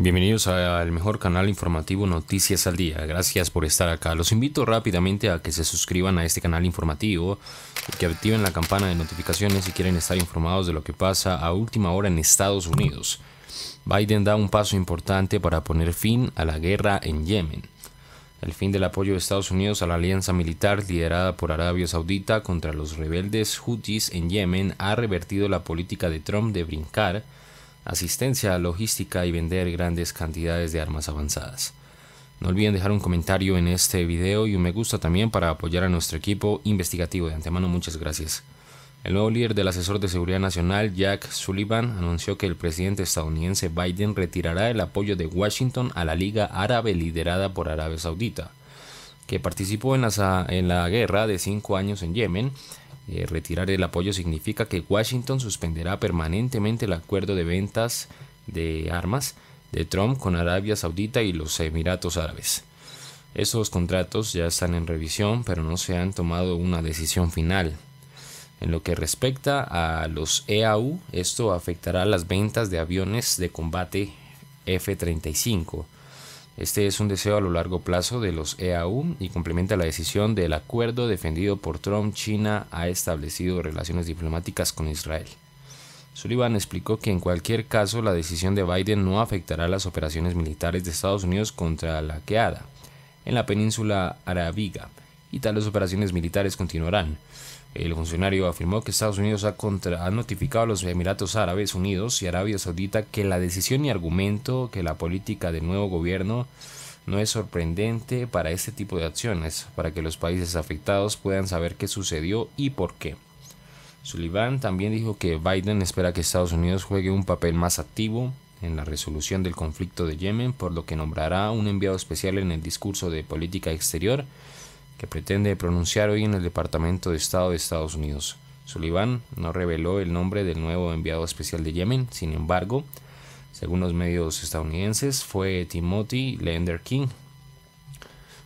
Bienvenidos al mejor canal informativo Noticias al Día. Gracias por estar acá. Los invito rápidamente a que se suscriban a este canal informativo, que activen la campana de notificaciones si quieren estar informados de lo que pasa a última hora en Estados Unidos. Biden da un paso importante para poner fin a la guerra en Yemen. El fin del apoyo de Estados Unidos a la alianza militar liderada por Arabia Saudita contra los rebeldes houthis en Yemen ha revertido la política de Trump de brincar asistencia logística y vender grandes cantidades de armas avanzadas. No olviden dejar un comentario en este video y un me gusta también para apoyar a nuestro equipo investigativo. De antemano muchas gracias. El nuevo líder del asesor de seguridad nacional, Jack Sullivan, anunció que el presidente estadounidense Biden retirará el apoyo de Washington a la Liga Árabe liderada por Arabia Saudita, que participó en la, guerra de cinco años en Yemen eh, retirar el apoyo significa que Washington suspenderá permanentemente el acuerdo de ventas de armas de Trump con Arabia Saudita y los Emiratos Árabes. Estos contratos ya están en revisión, pero no se han tomado una decisión final. En lo que respecta a los EAU, esto afectará las ventas de aviones de combate F-35 este es un deseo a lo largo plazo de los EAU y complementa la decisión del acuerdo defendido por Trump. China ha establecido relaciones diplomáticas con Israel. Sullivan explicó que en cualquier caso la decisión de Biden no afectará las operaciones militares de Estados Unidos contra la Queada en la península arábiga y tales operaciones militares continuarán. El funcionario afirmó que Estados Unidos ha, notificado a los Emiratos Árabes Unidos y Arabia Saudita que la decisión y argumento que la política del nuevo gobierno no es sorprendente para este tipo de acciones, para que los países afectados puedan saber qué sucedió y por qué. Sullivan también dijo que Biden espera que Estados Unidos juegue un papel más activo en la resolución del conflicto de Yemen, por lo que nombrará un enviado especial en el discurso de política exterior que pretende pronunciar hoy en el Departamento de Estado de Estados Unidos. Sullivan no reveló el nombre del nuevo enviado especial de Yemen, sin embargo, según los medios estadounidenses, fue Timothy Leander King,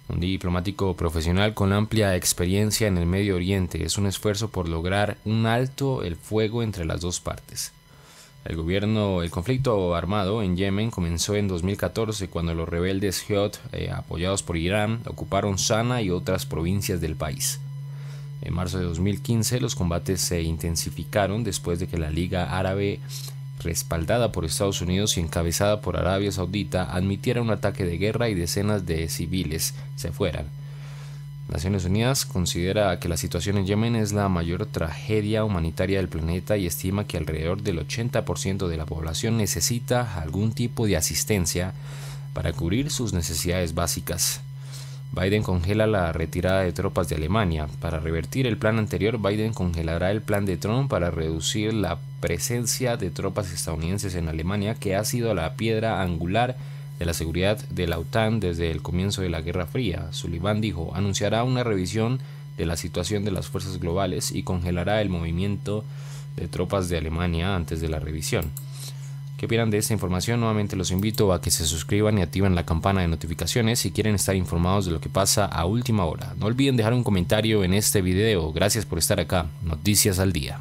un diplomático profesional con amplia experiencia en el Medio Oriente. Es un esfuerzo por lograr un alto el fuego entre las dos partes. El gobierno, el conflicto armado en Yemen comenzó en 2014 cuando los rebeldes Houthi, eh, apoyados por Irán, ocuparon Sana y otras provincias del país. En marzo de 2015 los combates se intensificaron después de que la Liga Árabe, respaldada por Estados Unidos y encabezada por Arabia Saudita, admitiera un ataque de guerra y decenas de civiles se fueran Naciones Unidas considera que la situación en Yemen es la mayor tragedia humanitaria del planeta y estima que alrededor del 80% de la población necesita algún tipo de asistencia para cubrir sus necesidades básicas. Biden congela la retirada de tropas de Alemania. Para revertir el plan anterior, Biden congelará el plan de Trump para reducir la presencia de tropas estadounidenses en Alemania, que ha sido la piedra angular de la seguridad de la OTAN desde el comienzo de la Guerra Fría, Sullivan dijo, anunciará una revisión de la situación de las fuerzas globales y congelará el movimiento de tropas de Alemania antes de la revisión. ¿Qué opinan de esta información? Nuevamente los invito a que se suscriban y activen la campana de notificaciones si quieren estar informados de lo que pasa a última hora. No olviden dejar un comentario en este video. Gracias por estar acá. Noticias al día.